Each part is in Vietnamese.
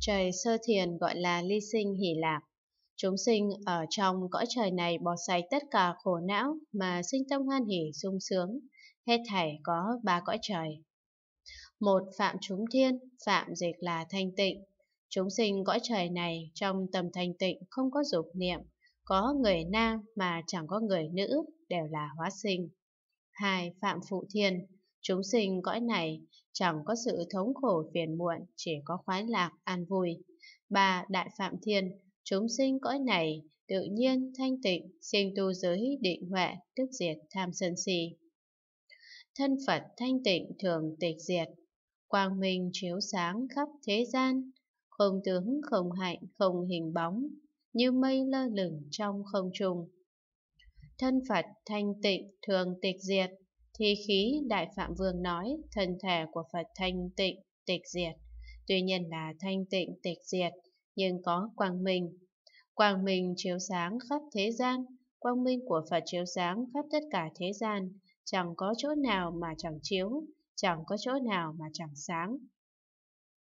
trời sơ thiền gọi là ly sinh hỷ lạc. Chúng sinh ở trong cõi trời này bỏ sạch tất cả khổ não mà sinh tâm hoan hỷ sung sướng, hết thảy có ba cõi trời. Một phạm chúng thiên, phạm dịch là thanh tịnh. Chúng sinh cõi trời này trong tầm thanh tịnh không có dục niệm, có người nam mà chẳng có người nữ đều là hóa sinh. Hai phạm phụ thiên, Chúng sinh cõi này chẳng có sự thống khổ phiền muộn, chỉ có khoái lạc, an vui. Ba Đại Phạm Thiên, chúng sinh cõi này tự nhiên, thanh tịnh, sinh tu giới định huệ, tức diệt tham sân si. Thân Phật thanh tịnh thường tịch diệt, quang minh chiếu sáng khắp thế gian, không tướng không hạnh không hình bóng, như mây lơ lửng trong không trung. Thân Phật thanh tịnh thường tịch diệt, Thí khí Đại Phạm Vương nói thân thể của Phật thanh tịnh, tịch diệt. Tuy nhiên là thanh tịnh, tịch diệt, nhưng có quang minh. Quang minh chiếu sáng khắp thế gian, quang minh của Phật chiếu sáng khắp tất cả thế gian, chẳng có chỗ nào mà chẳng chiếu, chẳng có chỗ nào mà chẳng sáng.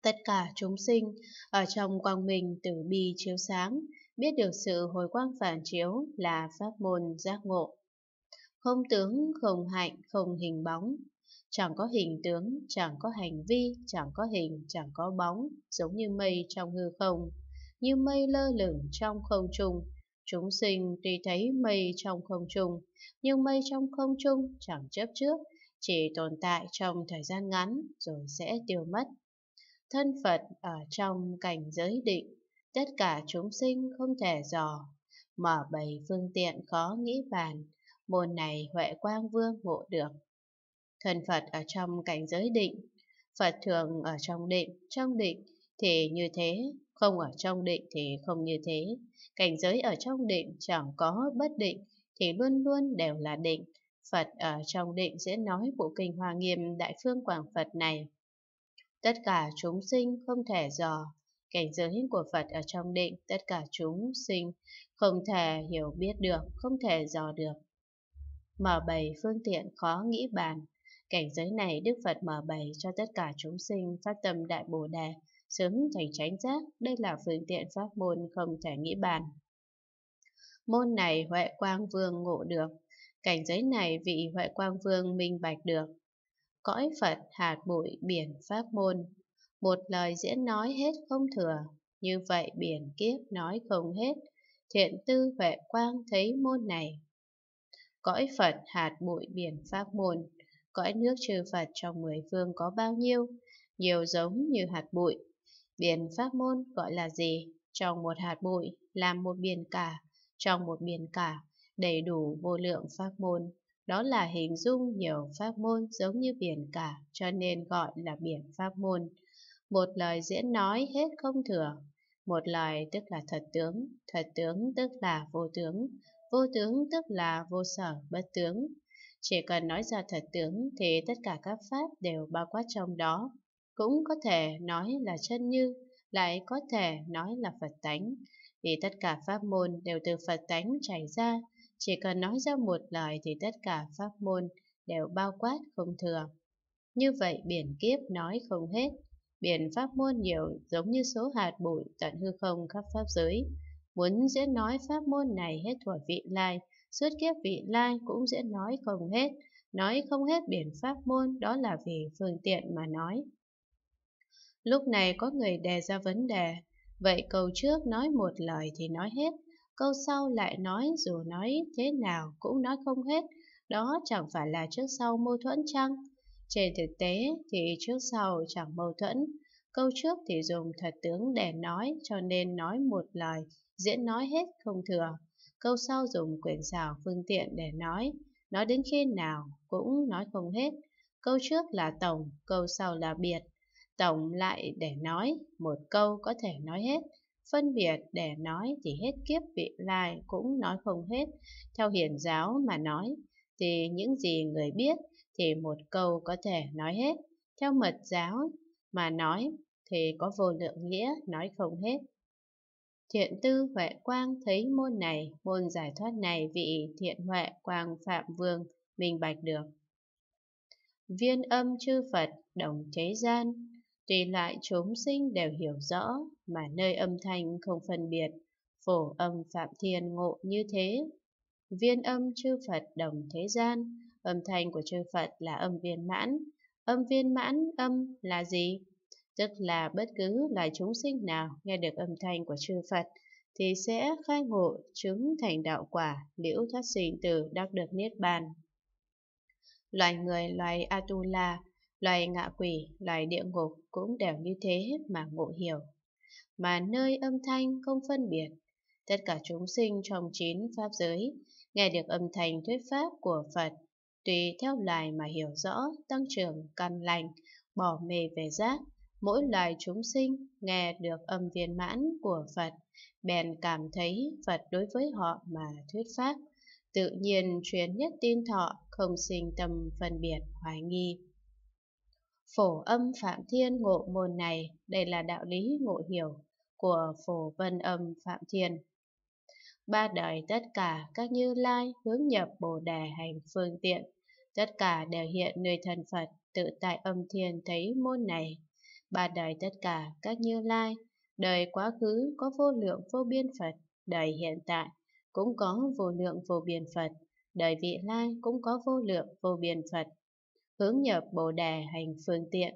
Tất cả chúng sinh ở trong quang minh từ bi chiếu sáng, biết được sự hồi quang phản chiếu là pháp môn giác ngộ không tướng, không hạnh, không hình bóng. Chẳng có hình tướng, chẳng có hành vi, chẳng có hình, chẳng có bóng, giống như mây trong hư không, như mây lơ lửng trong không trung. Chúng sinh tuy thấy mây trong không trung, nhưng mây trong không trung chẳng chấp trước, chỉ tồn tại trong thời gian ngắn rồi sẽ tiêu mất. Thân Phật ở trong cảnh giới định, tất cả chúng sinh không thể dò, mở bày phương tiện khó nghĩ bàn, môn này Huệ Quang Vương ngộ được. thần Phật ở trong cảnh giới định, Phật thường ở trong định, trong định thì như thế, không ở trong định thì không như thế. Cảnh giới ở trong định chẳng có bất định thì luôn luôn đều là định. Phật ở trong định sẽ nói bộ kinh Hoa Nghiêm Đại Phương Quảng Phật này. Tất cả chúng sinh không thể dò, cảnh giới của Phật ở trong định, tất cả chúng sinh không thể hiểu biết được, không thể dò được. Mở bày phương tiện khó nghĩ bàn. Cảnh giới này Đức Phật mở bày cho tất cả chúng sinh phát tâm đại bồ đề, sớm thành chánh giác, đây là phương tiện pháp môn không thể nghĩ bàn. Môn này Huệ Quang Vương ngộ được, cảnh giới này vị Huệ Quang Vương minh bạch được. Cõi Phật hạt bụi biển pháp môn, một lời diễn nói hết không thừa, như vậy biển kiếp nói không hết. Thiện tư Huệ Quang thấy môn này Cõi Phật hạt bụi biển pháp môn, cõi nước chư Phật trong mười phương có bao nhiêu, nhiều giống như hạt bụi. Biển pháp môn gọi là gì? Trong một hạt bụi làm một biển cả, trong một biển cả đầy đủ vô lượng pháp môn. Đó là hình dung nhiều pháp môn giống như biển cả, cho nên gọi là biển pháp môn. Một lời diễn nói hết không thừa. Một lời tức là thật tướng, thật tướng tức là vô tướng, Vô tướng tức là vô sở, bất tướng. Chỉ cần nói ra thật tướng thì tất cả các pháp đều bao quát trong đó. Cũng có thể nói là chân như, lại có thể nói là Phật tánh. vì tất cả pháp môn đều từ Phật tánh chảy ra. Chỉ cần nói ra một lời thì tất cả pháp môn đều bao quát không thừa. Như vậy biển kiếp nói không hết. Biển pháp môn nhiều giống như số hạt bụi tận hư không khắp pháp giới muốn diễn nói pháp môn này hết thuở vị lai, suốt kiếp vị lai cũng diễn nói không hết, nói không hết biển pháp môn đó là vì phương tiện mà nói. Lúc này có người đề ra vấn đề, vậy câu trước nói một lời thì nói hết, câu sau lại nói dù nói thế nào cũng nói không hết, đó chẳng phải là trước sau mâu thuẫn chăng? Trên thực tế thì trước sau chẳng mâu thuẫn, câu trước thì dùng thật tướng để nói cho nên nói một lời diễn nói hết không thừa. Câu sau dùng quyền xảo phương tiện để nói, nói đến khi nào cũng nói không hết. Câu trước là tổng, câu sau là biệt. Tổng lại để nói, một câu có thể nói hết. Phân biệt để nói thì hết kiếp vị lai cũng nói không hết. Theo hiền giáo mà nói, thì những gì người biết thì một câu có thể nói hết. Theo mật giáo mà nói thì có vô lượng nghĩa nói không hết. Thiện tư Huệ Quang thấy môn này, môn giải thoát này vị thiện Huệ Quang Phạm Vương minh bạch được. Viên âm chư Phật đồng chế gian, tùy loại chúng sinh đều hiểu rõ, mà nơi âm thanh không phân biệt, phổ âm Phạm Thiên ngộ như thế. Viên âm chư Phật đồng thế gian, âm thanh của chư Phật là âm viên mãn, âm viên mãn âm là gì? tức là bất cứ loài chúng sinh nào nghe được âm thanh của chư Phật thì sẽ khai ngộ chứng thành đạo quả liễu thoát sinh tử đắc được niết bàn. Loài người, loài Atula, loài ngạ quỷ, loài địa ngục cũng đều như thế mà ngộ hiểu. Mà nơi âm thanh không phân biệt, tất cả chúng sinh trong chín pháp giới nghe được âm thanh thuyết pháp của Phật, tùy theo loài mà hiểu rõ, tăng trưởng, căn lành, bỏ mê về giác, mỗi loài chúng sinh nghe được âm viên mãn của Phật, bèn cảm thấy Phật đối với họ mà thuyết pháp, tự nhiên truyền nhất tin thọ, không sinh tâm phân biệt hoài nghi. Phổ âm Phạm Thiên ngộ môn này, đây là đạo lý ngộ hiểu của Phổ Vân âm Phạm Thiên. Ba đời tất cả các như lai hướng nhập Bồ Đề hành phương tiện, tất cả đều hiện nơi thân Phật tự tại âm thiên thấy môn này ba đời tất cả các như lai, đời quá khứ có vô lượng vô biên Phật, đời hiện tại cũng có vô lượng vô biên Phật, đời vị lai cũng có vô lượng vô biên Phật. Hướng nhập Bồ Đề hành phương tiện,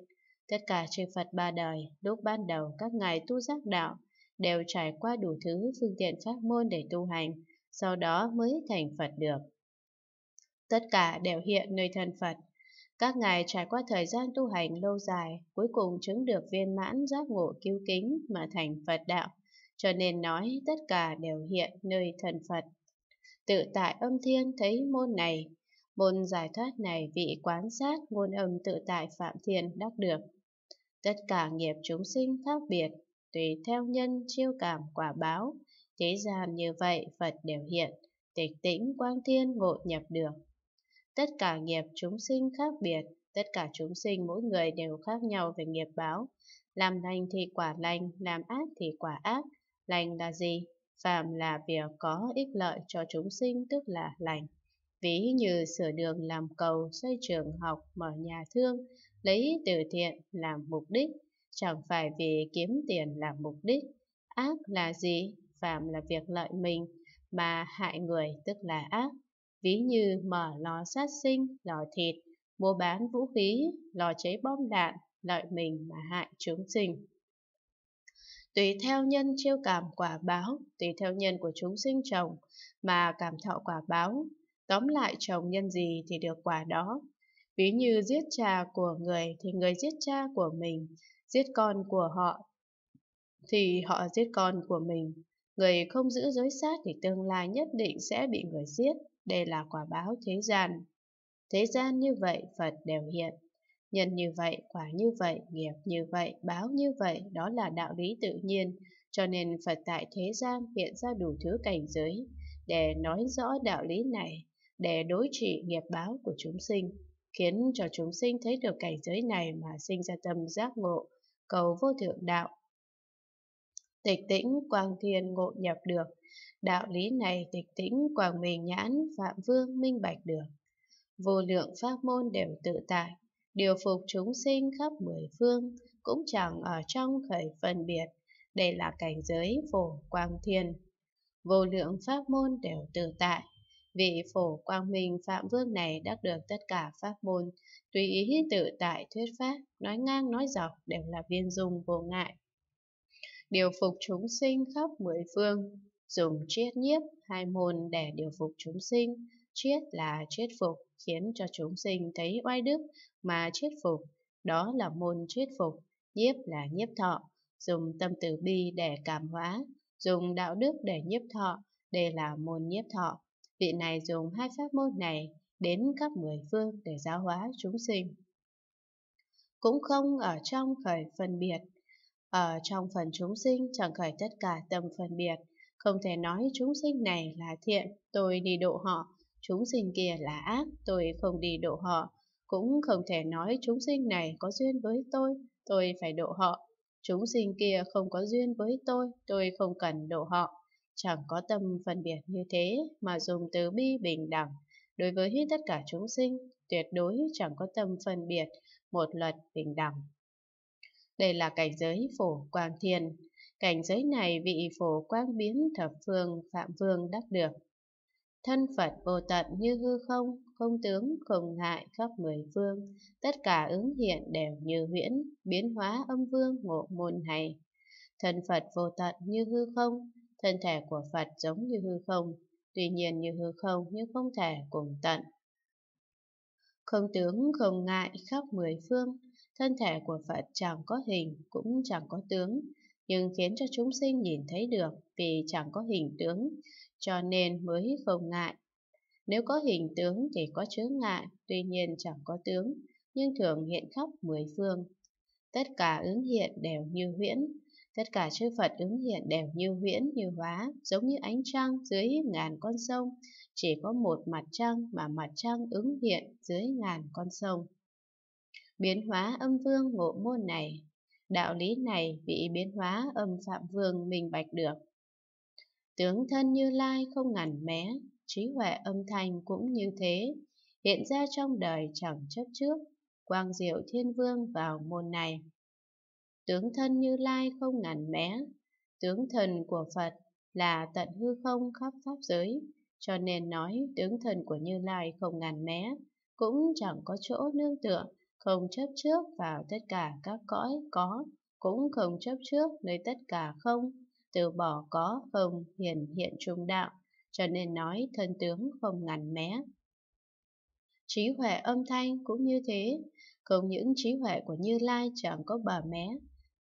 tất cả chư Phật ba đời, lúc ban đầu các ngài tu giác đạo, đều trải qua đủ thứ phương tiện pháp môn để tu hành, sau đó mới thành Phật được. Tất cả đều hiện nơi thân Phật, các ngài trải qua thời gian tu hành lâu dài, cuối cùng chứng được viên mãn giác ngộ cứu kính mà thành Phật đạo, cho nên nói tất cả đều hiện nơi thần Phật. Tự tại âm thiên thấy môn này, môn giải thoát này vị quán sát ngôn âm tự tại Phạm Thiên đắc được. Tất cả nghiệp chúng sinh khác biệt, tùy theo nhân chiêu cảm quả báo, thế gian như vậy Phật đều hiện, tịch tĩnh quang thiên ngộ nhập được, Tất cả nghiệp chúng sinh khác biệt, tất cả chúng sinh mỗi người đều khác nhau về nghiệp báo. Làm lành thì quả lành, làm ác thì quả ác. Lành là gì? Phạm là việc có ích lợi cho chúng sinh tức là lành. Ví như sửa đường làm cầu, xây trường học, mở nhà thương, lấy từ thiện làm mục đích, chẳng phải vì kiếm tiền làm mục đích. Ác là gì? Phạm là việc lợi mình, mà hại người tức là ác ví như mở lò sát sinh, lò thịt, mua bán vũ khí, lò chế bom đạn, lợi mình mà hại chúng sinh. Tùy theo nhân chiêu cảm quả báo, tùy theo nhân của chúng sinh trồng mà cảm thọ quả báo, tóm lại trồng nhân gì thì được quả đó. Ví như giết cha của người thì người giết cha của mình, giết con của họ thì họ giết con của mình. Người không giữ giới sát thì tương lai nhất định sẽ bị người giết đây là quả báo thế gian. Thế gian như vậy Phật đều hiện, nhân như vậy, quả như vậy, nghiệp như vậy, báo như vậy, đó là đạo lý tự nhiên, cho nên Phật tại thế gian hiện ra đủ thứ cảnh giới, để nói rõ đạo lý này, để đối trị nghiệp báo của chúng sinh, khiến cho chúng sinh thấy được cảnh giới này mà sinh ra tâm giác ngộ, cầu vô thượng đạo. Tịch tĩnh quang thiên ngộ nhập được, Đạo lý này tịch tĩnh quảng mình nhãn phạm vương minh bạch được. Vô lượng pháp môn đều tự tại, điều phục chúng sinh khắp mười phương, cũng chẳng ở trong khởi phân biệt. Đây là cảnh giới phổ quang thiên. Vô lượng pháp môn đều tự tại. Vị phổ quang minh phạm vương này đắc được tất cả pháp môn, tùy ý tự tại thuyết pháp, nói ngang nói dọc đều là viên dung vô ngại điều phục chúng sinh khắp mười phương, dùng triết nhiếp hai môn để điều phục chúng sinh. Triết là triết phục, khiến cho chúng sinh thấy oai đức mà triết phục, đó là môn triết phục, nhiếp là nhiếp thọ, dùng tâm từ bi để cảm hóa, dùng đạo đức để nhiếp thọ, đây là môn nhiếp thọ. Vị này dùng hai pháp môn này đến các mười phương để giáo hóa chúng sinh. Cũng không ở trong khởi phân biệt, ở trong phần chúng sinh chẳng khởi tất cả tâm phân biệt, không thể nói chúng sinh này là thiện, tôi đi độ họ, chúng sinh kia là ác, tôi không đi độ họ. Cũng không thể nói chúng sinh này có duyên với tôi, tôi phải độ họ. Chúng sinh kia không có duyên với tôi, tôi không cần độ họ. Chẳng có tâm phân biệt như thế mà dùng từ bi bình đẳng. Đối với tất cả chúng sinh, tuyệt đối chẳng có tâm phân biệt, một luật bình đẳng. Đây là cảnh giới phổ quang thiên, Cảnh giới này vị phổ quang biến thập phương Phạm Vương đắc được. Thân Phật vô tận như hư không, không tướng, không hại khắp mười phương, tất cả ứng hiện đều như huyễn, biến hóa âm vương ngộ môn hay. Thân Phật vô tận như hư không, thân thể của Phật giống như hư không, tuy nhiên như hư không nhưng không thể cùng tận. Không tướng không ngại khắp mười phương, thân thể của Phật chẳng có hình cũng chẳng có tướng, nhưng khiến cho chúng sinh nhìn thấy được vì chẳng có hình tướng, cho nên mới không ngại. Nếu có hình tướng thì có chướng ngại, tuy nhiên chẳng có tướng, nhưng thường hiện khắp mười phương. Tất cả ứng hiện đều như huyễn, tất cả chư Phật ứng hiện đều như huyễn, như hóa, giống như ánh trăng dưới ngàn con sông, chỉ có một mặt trăng mà mặt trăng ứng hiện dưới ngàn con sông. Biến hóa âm vương ngộ môn này Đạo lý này vị biến hóa âm Phạm Vương minh bạch được. Tướng thân Như Lai không ngàn mé, trí huệ âm thanh cũng như thế, hiện ra trong đời chẳng chấp trước, quang diệu thiên vương vào môn này. Tướng thân Như Lai không ngàn mé, tướng thần của Phật là tận hư không khắp pháp giới, cho nên nói tướng thần của Như Lai không ngàn mé, cũng chẳng có chỗ nương tựa không chấp trước vào tất cả các cõi có, cũng không chấp trước lấy tất cả không, từ bỏ có không hiển hiện trung đạo, cho nên nói thân tướng không ngàn mé. Trí huệ âm thanh cũng như thế, không những trí huệ của Như Lai chẳng có bờ mé,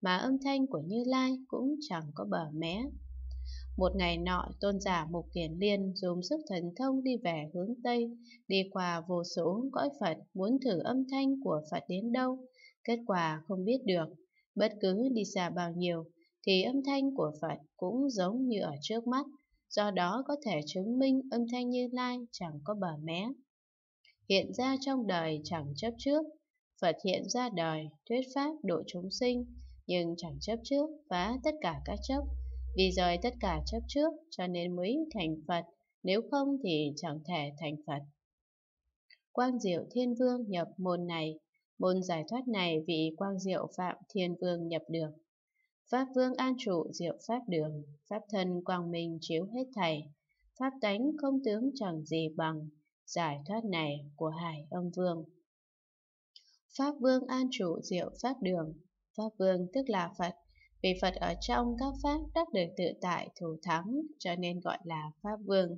mà âm thanh của Như Lai cũng chẳng có bờ mé. Một ngày nọ, tôn giả Mục Kiển Liên dùng sức thần thông đi về hướng Tây, đi qua vô số cõi Phật muốn thử âm thanh của Phật đến đâu. Kết quả không biết được, bất cứ đi xa bao nhiêu thì âm thanh của Phật cũng giống như ở trước mắt, do đó có thể chứng minh âm thanh như lai chẳng có bờ mé. Hiện ra trong đời chẳng chấp trước, Phật hiện ra đời, thuyết pháp độ chúng sinh, nhưng chẳng chấp trước phá tất cả các chấp, vì rời tất cả chấp trước cho nên mới thành Phật, nếu không thì chẳng thể thành Phật. Quang Diệu Thiên Vương nhập môn này, môn giải thoát này vị Quang Diệu Phạm Thiên Vương nhập được. Pháp Vương an trụ diệu Pháp đường, Pháp thân quang minh chiếu hết thảy, Pháp tánh không tướng chẳng gì bằng, giải thoát này của Hải Âm Vương. Pháp Vương an trụ diệu Pháp đường, Pháp Vương tức là Phật, vì Phật ở trong các Pháp đắc được tự tại thù thắng cho nên gọi là Pháp Vương.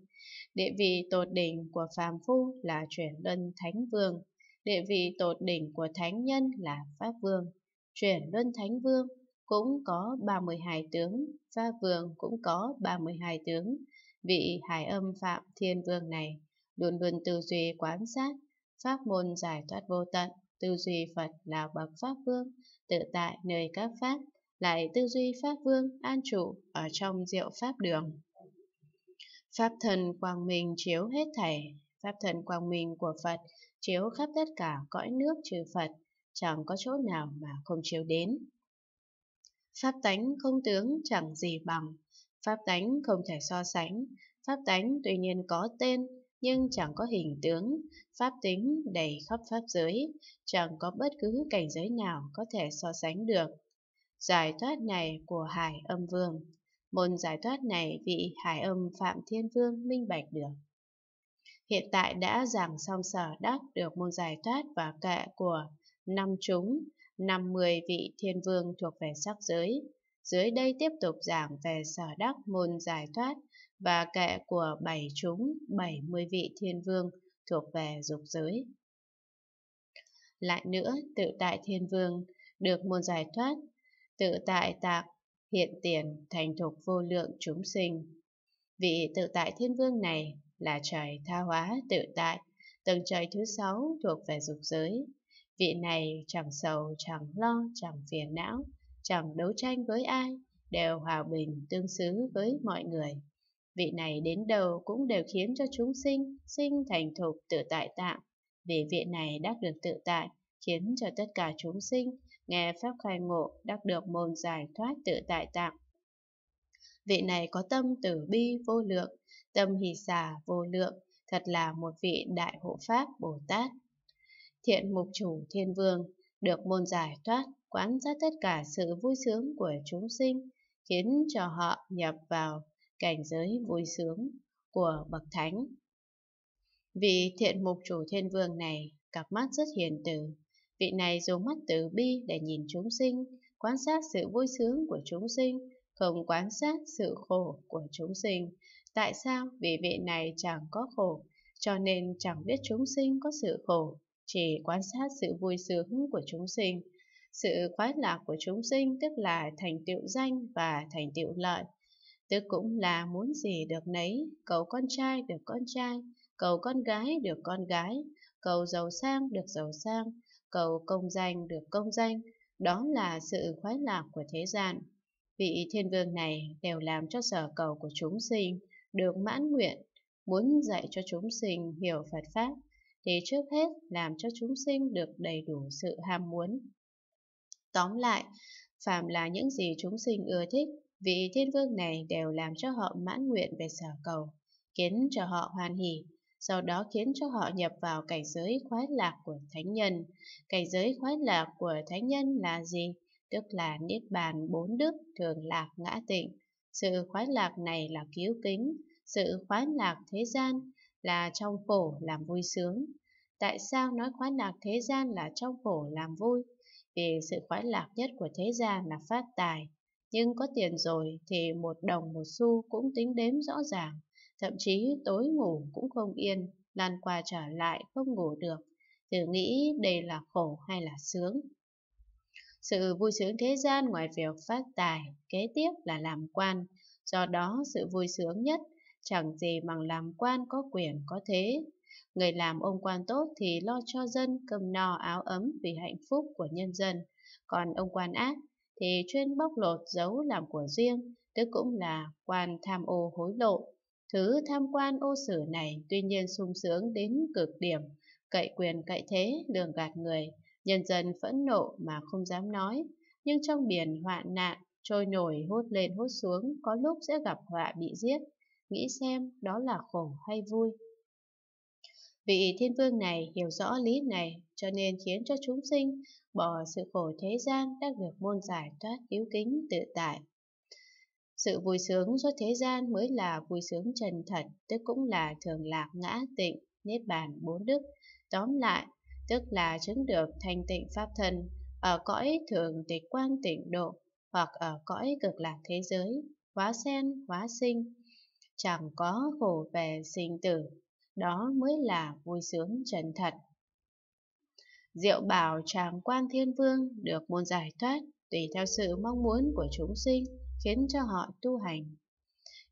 Địa vị tột đỉnh của phàm phu là chuyển luân Thánh Vương. Địa vị tột đỉnh của Thánh Nhân là Pháp Vương. Chuyển luân Thánh Vương cũng có 32 tướng, Pháp Vương cũng có 32 tướng. Vị Hải Âm Phạm Thiên Vương này luôn luôn tư duy quán sát, pháp môn giải thoát vô tận, tư duy Phật là bậc Pháp Vương, tự tại nơi các Pháp, lại tư duy Pháp Vương an trụ ở trong diệu Pháp đường. Pháp thần quang minh chiếu hết thảy, Pháp thần quang minh của Phật chiếu khắp tất cả cõi nước trừ Phật, chẳng có chỗ nào mà không chiếu đến. Pháp tánh không tướng chẳng gì bằng, Pháp tánh không thể so sánh, Pháp tánh tuy nhiên có tên nhưng chẳng có hình tướng, Pháp tính đầy khắp Pháp giới, chẳng có bất cứ cảnh giới nào có thể so sánh được giải thoát này của Hải Âm Vương. Môn giải thoát này vị Hải Âm Phạm Thiên Vương minh bạch được. Hiện tại đã giảng xong sở đắc được môn giải thoát và kệ của năm chúng, năm 50 vị thiên vương thuộc về sắc giới. Dưới đây tiếp tục giảng về sở đắc môn giải thoát và kệ của bảy chúng, bảy mươi vị thiên vương thuộc về dục giới. Lại nữa, tự tại thiên vương được môn giải thoát tự tại tạc, hiện tiền, thành thục vô lượng chúng sinh. Vị tự tại thiên vương này là trời tha hóa tự tại, tầng trời thứ sáu thuộc về dục giới. Vị này chẳng sầu, chẳng lo, chẳng phiền não, chẳng đấu tranh với ai, đều hòa bình tương xứ với mọi người. Vị này đến đâu cũng đều khiến cho chúng sinh sinh thành thục tự tại tạng, vì vị này đắc được tự tại, khiến cho tất cả chúng sinh nghe pháp khai ngộ, đắc được môn giải thoát tự tại tạng. Vị này có tâm từ bi vô lượng, tâm hỷ xả vô lượng, thật là một vị đại hộ pháp Bồ Tát. Thiện mục chủ thiên vương, được môn giải thoát, quán sát tất cả sự vui sướng của chúng sinh, khiến cho họ nhập vào cảnh giới vui sướng của Bậc Thánh. Vị thiện mục chủ thiên vương này, cặp mắt rất hiền từ, Vị này dùng mắt từ bi để nhìn chúng sinh, quan sát sự vui sướng của chúng sinh, không quan sát sự khổ của chúng sinh. Tại sao? Vì vị này chẳng có khổ, cho nên chẳng biết chúng sinh có sự khổ, chỉ quan sát sự vui sướng của chúng sinh. Sự khoái lạc của chúng sinh tức là thành tựu danh và thành tựu lợi. Tức cũng là muốn gì được nấy, cầu con trai được con trai, cầu con gái được con gái, cầu giàu sang được giàu sang, cầu công danh được công danh, đó là sự khoái lạc của thế gian. Vị thiên vương này đều làm cho sở cầu của chúng sinh được mãn nguyện, muốn dạy cho chúng sinh hiểu Phật Pháp, thì trước hết làm cho chúng sinh được đầy đủ sự ham muốn. Tóm lại, phàm là những gì chúng sinh ưa thích, vị thiên vương này đều làm cho họ mãn nguyện về sở cầu, khiến cho họ hoàn hỉ, sau đó khiến cho họ nhập vào cảnh giới khoái lạc của thánh nhân. Cảnh giới khoái lạc của thánh nhân là gì? Tức là niết bàn bốn đức thường lạc ngã tịnh. Sự khoái lạc này là cứu kính, sự khoái lạc thế gian là trong khổ làm vui sướng. Tại sao nói khoái lạc thế gian là trong khổ làm vui? Vì sự khoái lạc nhất của thế gian là phát tài. Nhưng có tiền rồi thì một đồng một xu cũng tính đếm rõ ràng. Thậm chí tối ngủ cũng không yên, lăn qua trở lại không ngủ được, tự nghĩ đây là khổ hay là sướng. Sự vui sướng thế gian ngoài việc phát tài, kế tiếp là làm quan, do đó sự vui sướng nhất chẳng gì bằng làm quan có quyền có thế. Người làm ông quan tốt thì lo cho dân cơm no áo ấm vì hạnh phúc của nhân dân, còn ông quan ác thì chuyên bóc lột giấu làm của riêng, tức cũng là quan tham ô hối lộ, Thứ tham quan ô sử này tuy nhiên sung sướng đến cực điểm, cậy quyền cậy thế, lường gạt người, nhân dân phẫn nộ mà không dám nói, nhưng trong biển hoạn nạn, trôi nổi hốt lên hốt xuống, có lúc sẽ gặp họa bị giết, nghĩ xem đó là khổ hay vui. Vị thiên vương này hiểu rõ lý này, cho nên khiến cho chúng sinh bỏ sự khổ thế gian đã được môn giải thoát cứu kính tự tại sự vui sướng do thế gian mới là vui sướng chân thật, tức cũng là thường lạc ngã tịnh, niết bàn bốn đức. Tóm lại, tức là chứng được thanh tịnh pháp thân, ở cõi thường tịch quan tịnh độ, hoặc ở cõi cực lạc thế giới, hóa sen, hóa sinh, chẳng có khổ về sinh tử. Đó mới là vui sướng chân thật. Diệu bảo tràng quan thiên vương được môn giải thoát tùy theo sự mong muốn của chúng sinh khiến cho họ tu hành.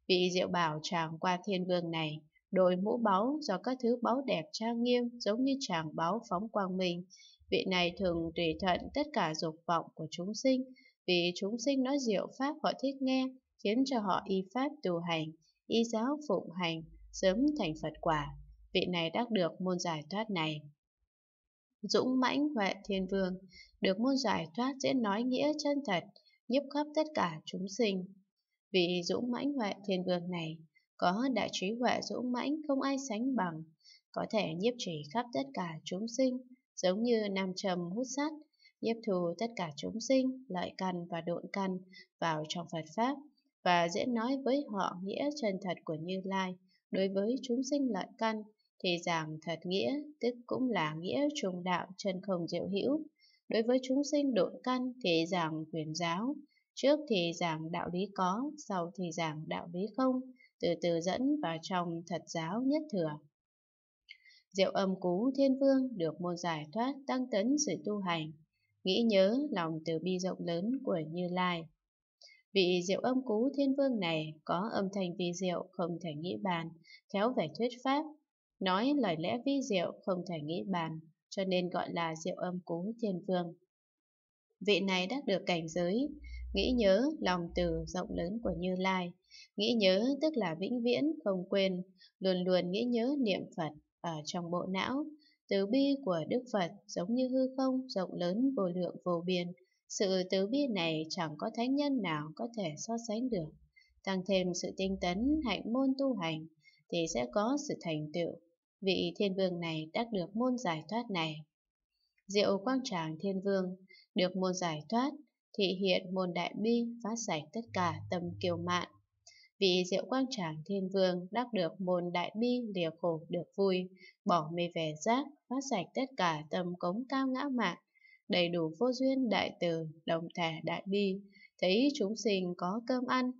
Vị diệu bảo chàng qua thiên vương này, đội mũ báu do các thứ báu đẹp trang nghiêm giống như chàng báu phóng quang minh. Vị này thường tùy thuận tất cả dục vọng của chúng sinh, vì chúng sinh nói diệu pháp họ thích nghe, khiến cho họ y pháp tu hành, y giáo phụng hành, sớm thành Phật quả. Vị này đắc được môn giải thoát này. Dũng mãnh huệ thiên vương, được môn giải thoát dễ nói nghĩa chân thật, nhiếp khắp tất cả chúng sinh. Vì dũng mãnh huệ thiên vương này, có đại trí huệ dũng mãnh không ai sánh bằng, có thể nhiếp trì khắp tất cả chúng sinh, giống như nam trầm hút sắt, nhiếp thù tất cả chúng sinh, lợi căn và độn căn vào trong Phật Pháp, và dễ nói với họ nghĩa chân thật của Như Lai đối với chúng sinh lợi căn, thì giảng thật nghĩa, tức cũng là nghĩa trùng đạo chân không diệu hữu, Đối với chúng sinh độn căn thì giảng quyền giáo, trước thì giảng đạo lý có, sau thì giảng đạo lý không, từ từ dẫn vào trong thật giáo nhất thừa. Diệu âm cú thiên vương được môn giải thoát tăng tấn sự tu hành, nghĩ nhớ lòng từ bi rộng lớn của Như Lai. Vị diệu âm cú thiên vương này có âm thanh vi diệu không thể nghĩ bàn, khéo về thuyết pháp, nói lời lẽ vi diệu không thể nghĩ bàn, cho nên gọi là diệu âm cúng thiên vương. Vị này đắc được cảnh giới, nghĩ nhớ lòng từ rộng lớn của Như Lai. Nghĩ nhớ tức là vĩnh viễn, không quên, luôn luôn nghĩ nhớ niệm Phật ở trong bộ não. Từ bi của Đức Phật giống như hư không, rộng lớn, vô lượng, vô biên. Sự tứ bi này chẳng có thánh nhân nào có thể so sánh được. Tăng thêm sự tinh tấn, hạnh môn tu hành thì sẽ có sự thành tựu vị thiên vương này đắc được môn giải thoát này. Diệu quang tràng thiên vương, được môn giải thoát, thị hiện môn đại bi phá sạch tất cả tâm kiều mạn. Vị diệu quang tràng thiên vương đắc được môn đại bi lìa khổ được vui, bỏ mê về giác, phá sạch tất cả tâm cống cao ngã mạn, đầy đủ vô duyên đại từ, đồng thể đại bi, thấy chúng sinh có cơm ăn,